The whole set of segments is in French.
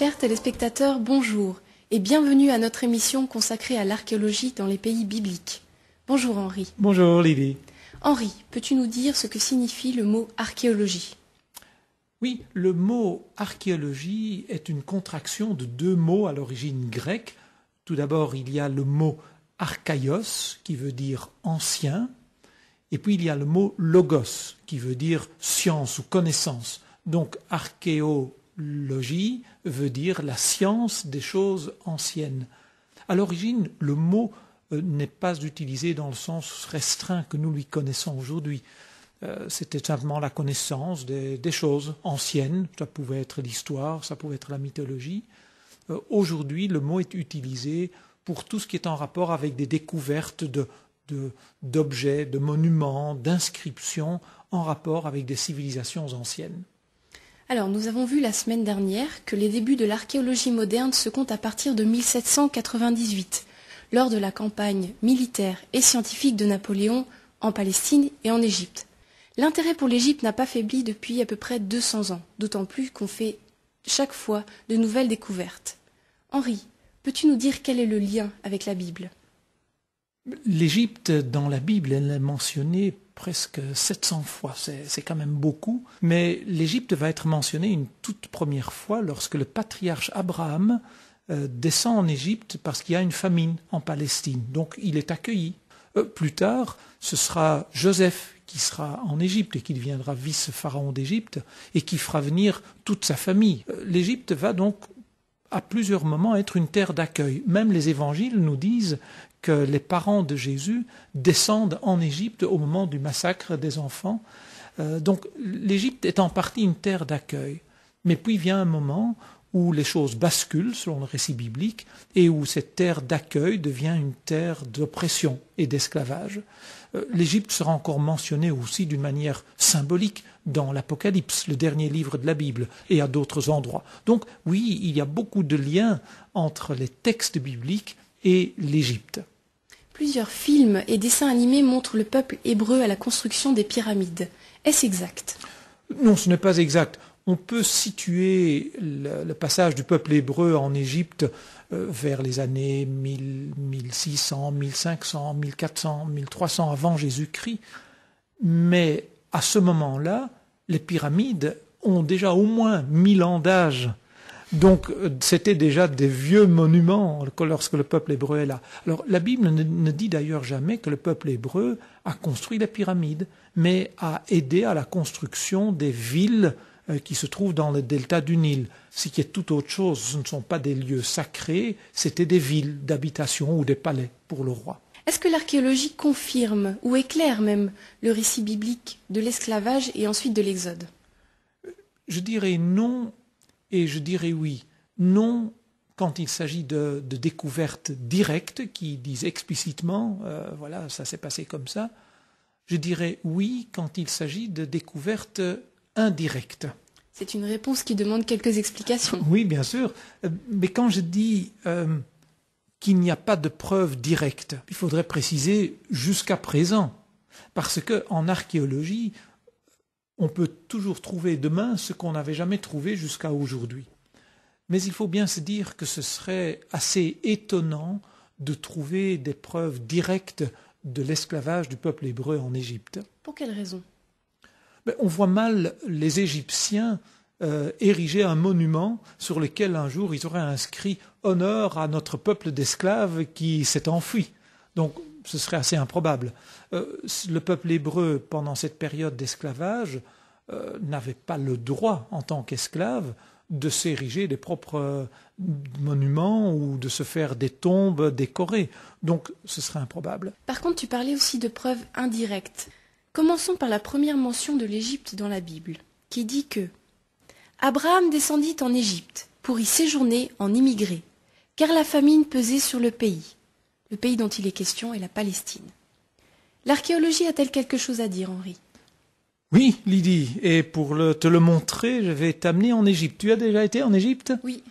Chers téléspectateurs, bonjour et bienvenue à notre émission consacrée à l'archéologie dans les pays bibliques. Bonjour Henri. Bonjour Olivier. Henri, peux-tu nous dire ce que signifie le mot archéologie Oui, le mot archéologie est une contraction de deux mots à l'origine grecque. Tout d'abord, il y a le mot archaios qui veut dire ancien, et puis il y a le mot logos qui veut dire science ou connaissance. Donc archéo Logie veut dire la science des choses anciennes. À l'origine, le mot euh, n'est pas utilisé dans le sens restreint que nous lui connaissons aujourd'hui. Euh, c'était simplement la connaissance des, choses anciennes. Ça pouvait être l'histoire, ça pouvait être la mythologie. Euh, aujourd'hui, le mot est utilisé pour tout ce qui est en rapport avec des découvertes d'objets, de, de monuments, d'inscriptions en rapport avec des civilisations anciennes. Alors, nous avons vu la semaine dernière que les débuts de l'archéologie moderne se comptent à partir de 1798, lors de la campagne militaire et scientifique de Napoléon en Palestine et en Égypte. L'intérêt pour l'Égypte n'a pas faibli depuis à peu près 200 ans, d'autant plus qu'on fait chaque fois de nouvelles découvertes. Henri, peux-tu nous dire quel est le lien avec la Bible L'Égypte, dans la Bible, elle est mentionnée presque 700 fois. C'est quand même beaucoup. Mais l'Égypte va être mentionnée une toute première fois lorsque le patriarche Abraham euh, descend en Égypte parce qu'il y a une famine en Palestine. Donc il est accueilli. Euh, plus tard, ce sera Joseph qui sera en Égypte et qui deviendra vice-pharaon d'Égypte et qui fera venir toute sa famille. Euh, L'Égypte va donc à plusieurs moments être une terre d'accueil. Même les évangiles nous disent que les parents de Jésus descendent en Égypte au moment du massacre des enfants. Euh, donc l'Égypte est en partie une terre d'accueil. Mais puis vient un moment où les choses basculent selon le récit biblique et où cette terre d'accueil devient une terre d'oppression et d'esclavage. Euh, L'Égypte sera encore mentionnée aussi d'une manière symbolique dans l'Apocalypse, le dernier livre de la Bible, et à d'autres endroits. Donc oui, il y a beaucoup de liens entre les textes bibliques et l'Égypte. Plusieurs films et dessins animés montrent le peuple hébreu à la construction des pyramides. Est-ce exact Non, ce n'est pas exact. On peut situer le, passage du peuple hébreu en Égypte euh, vers les années 1600, 1500, 1400, 1300 avant Jésus-Christ. Mais à ce moment-là, les pyramides ont déjà au moins 1000 ans d'âge. Donc euh, c'était déjà des vieux monuments lorsque le peuple hébreu est là. Alors la Bible ne, dit d'ailleurs jamais que le peuple hébreu a construit les pyramides, mais a aidé à la construction des villes euh, qui se trouvent dans le delta du Nil, ce qui est tout autre chose. Ce ne sont pas des lieux sacrés, c'était des villes d'habitation ou des palais pour le roi. Est-ce que l'archéologie confirme ou éclaire même le récit biblique de l'esclavage et ensuite de l'exode euh, Je dirais non, et je dirais oui, non quand il s'agit de, découvertes directes qui disent explicitement, euh, voilà, ça s'est passé comme ça. Je dirais oui quand il s'agit de découvertes indirectes. C'est une réponse qui demande quelques explications. Oui, bien sûr. Euh, mais quand je dis euh, qu'il n'y a pas de preuve directes, il faudrait préciser jusqu'à présent. Parce qu'en archéologie, on peut toujours trouver demain ce qu'on n'avait jamais trouvé jusqu'à aujourd'hui. Mais il faut bien se dire que ce serait assez étonnant de trouver des preuves directes de l'esclavage du peuple hébreu en Égypte. Pour quelle raison ben, On voit mal les Égyptiens euh, ériger un monument sur lequel un jour ils auraient inscrit honneur à notre peuple d'esclaves qui s'est enfui. Donc ce serait assez improbable. Euh, le peuple hébreu, pendant cette période d'esclavage, euh, n'avait pas le droit, en tant qu'esclave, de s'ériger des propres euh, monuments ou de se faire des tombes décorées. Donc ce serait improbable. Par contre, tu parlais aussi de preuves indirectes. Commençons par la première mention de l'Égypte dans la Bible, qui dit que Abraham descendit en Égypte pour y séjourner en immigré, car la famine pesait sur le pays. Le pays dont il est question est la Palestine. L'archéologie a-t-elle quelque chose à dire, Henri Oui, Lydie, et pour te le montrer, je vais t'amener en Égypte. Tu as déjà été en Égypte Oui.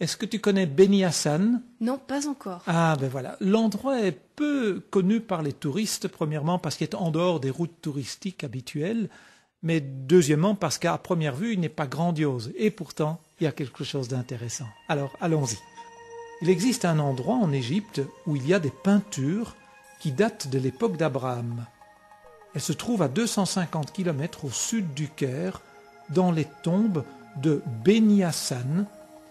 Est-ce que tu connais Beni Hassan Non, pas encore. Ah ben voilà, l'endroit est peu connu par les touristes, premièrement parce qu'il est en dehors des routes touristiques habituelles, mais deuxièmement parce qu'à première vue, il n'est pas grandiose, et pourtant, il y a quelque chose d'intéressant. Alors, allons-y. Il existe un endroit en Égypte où il y a des peintures qui datent de l'époque d'Abraham. Elle se trouve à 250 km au sud du Caire, dans les tombes de Beni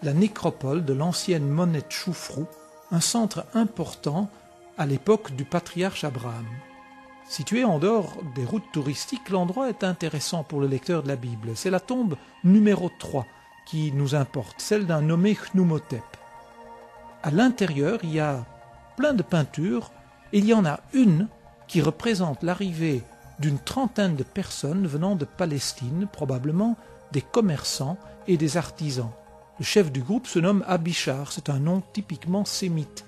la nécropole de l'ancienne monnaie Choufrou, un centre important à l'époque du patriarche Abraham. Situé en dehors des routes touristiques, l'endroit est intéressant pour le lecteur de la Bible. C'est la tombe numéro 3 qui nous importe, celle d'un nommé Khnumotep à l'intérieur, il y a plein de peintures, il y en a une qui représente l'arrivée d'une trentaine de personnes venant de Palestine, probablement des commerçants et des artisans. Le chef du groupe se nomme Abichar, c'est un nom typiquement sémite.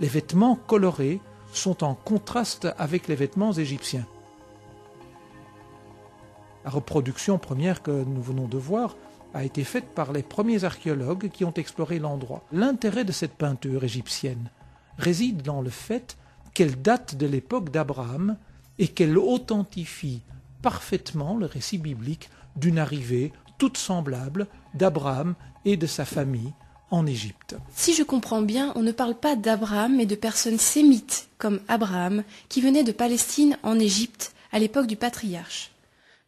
Les vêtements colorés sont en contraste avec les vêtements égyptiens. La reproduction première que nous venons de voir a été faite par les premiers archéologues qui ont exploré l'endroit. L'intérêt de cette peinture égyptienne réside dans le fait qu'elle date de l'époque d'Abraham et qu'elle authentifie parfaitement le récit biblique d'une arrivée toute semblable d'Abraham et de sa famille en Égypte. Si je comprends bien, on ne parle pas d'Abraham mais de personnes sémites comme Abraham qui venaient de Palestine en Égypte à l'époque du patriarche.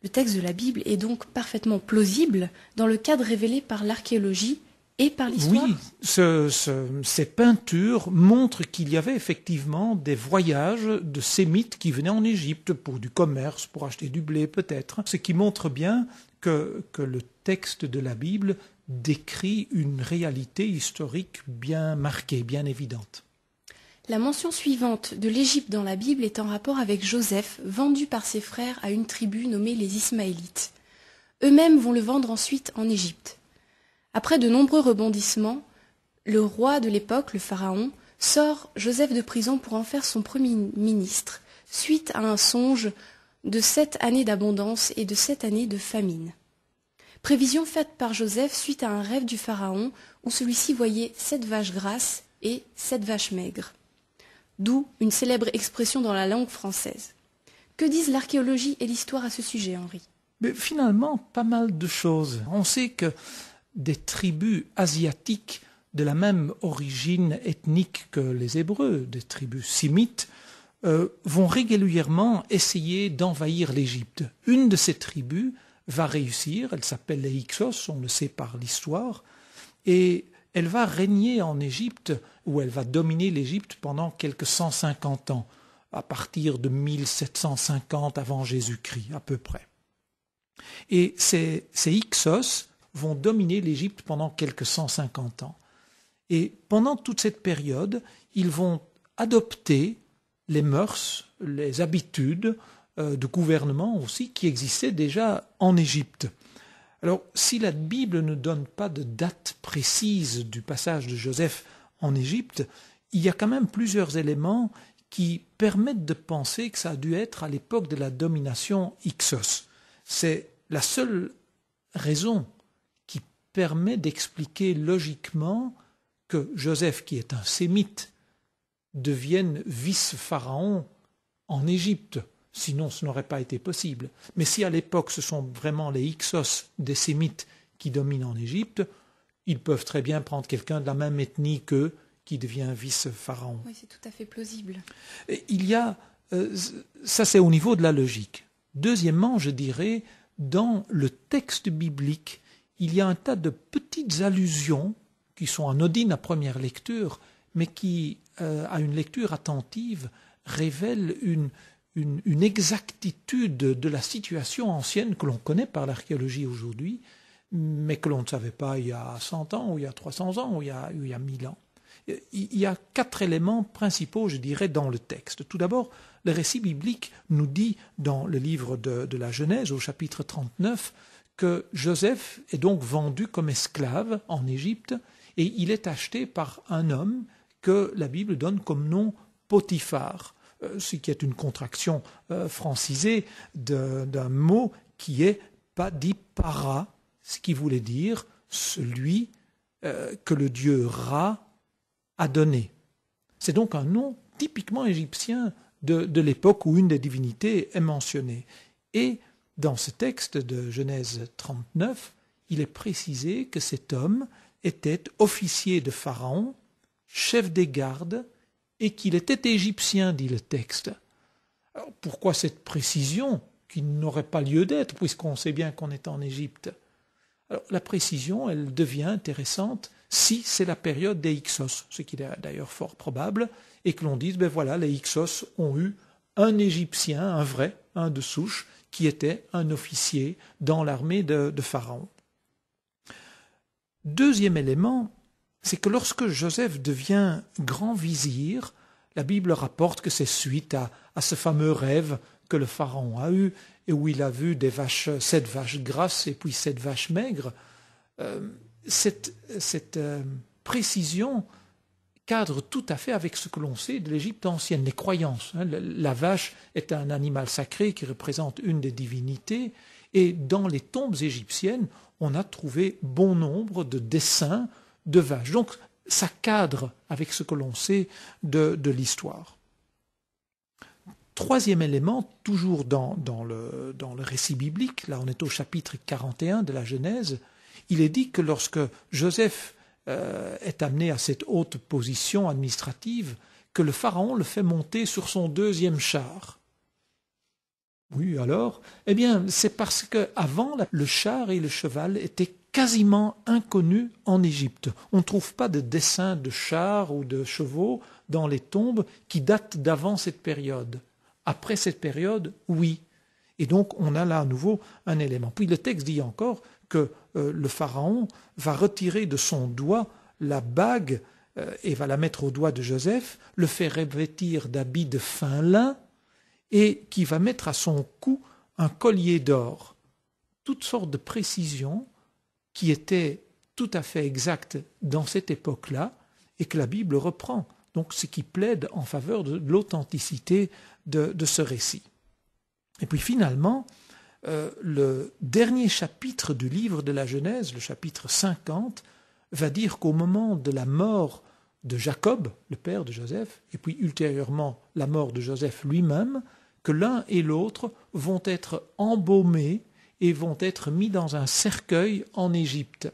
Le texte de la Bible est donc parfaitement plausible dans le cadre révélé par l'archéologie et par l'histoire. Oui, ces peintures montrent qu'il y avait effectivement des voyages de sémites qui venaient en Égypte pour du commerce, pour acheter du blé peut-être, ce qui montre bien que le texte de la Bible décrit une réalité historique bien marquée, bien évidente. La mention suivante de l'Égypte dans la Bible est en rapport avec Joseph, vendu par ses frères à une tribu nommée les Ismaélites. Eux-mêmes vont le vendre ensuite en Égypte. Après de nombreux rebondissements, le roi de l'époque, le pharaon, sort Joseph de prison pour en faire son premier ministre, suite à un songe de sept années d'abondance et de sept années de famine. Prévision faite par Joseph suite à un rêve du pharaon où celui-ci voyait sept vaches grasses et sept vaches maigres d'où une célèbre expression dans la langue française. Que disent l'archéologie et l'histoire à ce sujet, Henri Mais Finalement, pas mal de choses. On sait que des tribus asiatiques de la même origine ethnique que les Hébreux, des tribus simites, euh, vont régulièrement essayer d'envahir l'Égypte. Une de ces tribus va réussir, elle s'appelle les Hyksos, on le sait par l'histoire, et elle va régner en Égypte, ou elle va dominer l'Égypte pendant quelques 150 ans, à partir de 1750 avant Jésus-Christ à peu près. Et ces, Ixos vont dominer l'Égypte pendant quelques 150 ans. Et pendant toute cette période, ils vont adopter les mœurs, les habitudes euh, de gouvernement aussi qui existaient déjà en Égypte. Alors, si la Bible ne donne pas de date précise du passage de Joseph en Égypte, il y a quand même plusieurs éléments qui permettent de penser que ça a dû être à l'époque de la domination Ixos. C'est la seule raison qui permet d'expliquer logiquement que Joseph, qui est un sémite, devienne vice-pharaon en Égypte. Sinon, ce n'aurait pas été possible. Mais si à l'époque ce sont vraiment les Ixos, des Sémites qui dominent en Égypte, ils peuvent très bien prendre quelqu'un de la même ethnie qu'eux qui devient vice-pharaon. Oui, c'est tout à fait plausible. il y a. Euh, ça, c'est au niveau de la logique. Deuxièmement, je dirais, dans le texte biblique, il y a un tas de petites allusions qui sont anodines à première lecture, mais qui, euh, à une lecture attentive, révèlent une, une, exactitude de la situation ancienne que l'on connaît par l'archéologie aujourd'hui, mais que l'on ne savait pas il y a 100 ans, ou il y a 300 ans, ou il y a, mille 1000 ans. Il y a quatre éléments principaux, je dirais, dans le texte. Tout d'abord, le récit biblique nous dit dans le livre de, de la Genèse, au chapitre 39, que Joseph est donc vendu comme esclave en Égypte et il est acheté par un homme que la Bible donne comme nom Potiphar. Euh, ce qui est une contraction euh, francisée d'un mot qui est pas para, ce qui voulait dire celui euh, que le dieu Ra a donné. C'est donc un nom typiquement égyptien de, de l'époque où une des divinités est mentionnée. Et dans ce texte de Genèse 39, il est précisé que cet homme était officier de Pharaon, chef des gardes et qu'il était égyptien, dit le texte. Alors pourquoi cette précision qui n'aurait pas lieu d'être, puisqu'on sait bien qu'on est en Égypte Alors la précision, elle devient intéressante si c'est la période des Hyksos, ce qui est d'ailleurs fort probable, et que l'on dise, ben voilà, les Hyksos ont eu un Égyptien, un vrai, un de souche, qui était un officier dans l'armée de Pharaon. Deuxième élément, c'est que lorsque Joseph devient grand vizir, la Bible rapporte que c'est suite à, ce fameux rêve que le pharaon a eu et où il a vu des vaches, sept vaches grasses et puis sept vaches maigres. Euh, cette, cette euh, précision cadre tout à fait avec ce que l'on sait de l'Égypte ancienne, les croyances. Hein. la vache est un animal sacré qui représente une des divinités, et dans les tombes égyptiennes, on a trouvé bon nombre de dessins donc ça cadre avec ce que l'on sait de, de l'histoire. Troisième élément, toujours dans, dans, le, dans, le, récit biblique, là on est au chapitre 41 de la Genèse, il est dit que lorsque Joseph euh, est amené à cette haute position administrative, que le Pharaon le fait monter sur son deuxième char. Oui, alors Eh bien, c'est parce qu'avant, le char et le cheval étaient quasiment inconnu en Égypte. On ne trouve pas de dessins de chars ou de chevaux dans les tombes qui datent d'avant cette période. Après cette période, oui. Et donc on a là à nouveau un élément. Puis le texte dit encore que euh, le pharaon va retirer de son doigt la bague euh, et va la mettre au doigt de Joseph, le faire revêtir d'habits de fin lin et qui va mettre à son cou un collier d'or. Toutes sortes de précisions qui était tout à fait exact dans cette époque-là et que la Bible reprend. Donc ce qui plaide en faveur de l'authenticité de, ce récit. Et puis finalement, euh, le dernier chapitre du livre de la Genèse, le chapitre 50, va dire qu'au moment de la mort de Jacob, le père de Joseph, et puis ultérieurement la mort de Joseph lui-même, que l'un et l'autre vont être embaumés et vont être mis dans un cercueil en Égypte.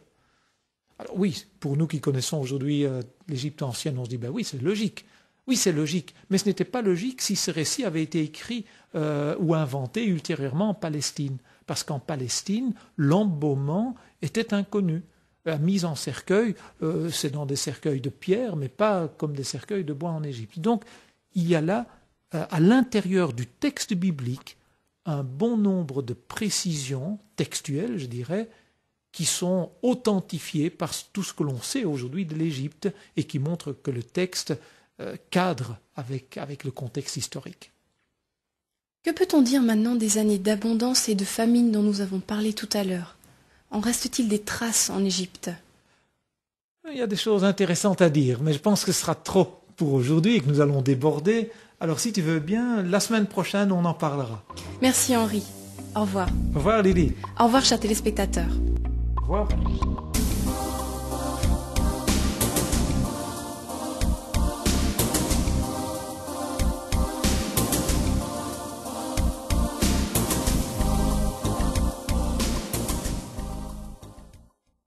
Alors oui, pour nous qui connaissons aujourd'hui euh, l'Égypte ancienne, on se dit, ben oui, c'est logique. Oui, c'est logique, mais ce n'était pas logique si ce récit avait été écrit euh, ou inventé ultérieurement en Palestine, parce qu'en Palestine, l'embaumement était inconnu. La mise en cercueil, euh, c'est dans des cercueils de pierre, mais pas comme des cercueils de bois en Égypte. Donc, il y a là, à l'intérieur du texte biblique, un bon nombre de précisions textuelles, je dirais, qui sont authentifiées par tout ce que l'on sait aujourd'hui de l'Égypte et qui montrent que le texte euh, cadre avec, le contexte historique. Que peut-on dire maintenant des années d'abondance et de famine dont nous avons parlé tout à l'heure En reste-t-il des traces en Égypte Il y a des choses intéressantes à dire, mais je pense que ce sera trop pour aujourd'hui et que nous allons déborder alors si tu veux bien, la semaine prochaine, on en parlera. Merci Henri. Au revoir. Au revoir Lily. Au revoir chers téléspectateurs. Au revoir.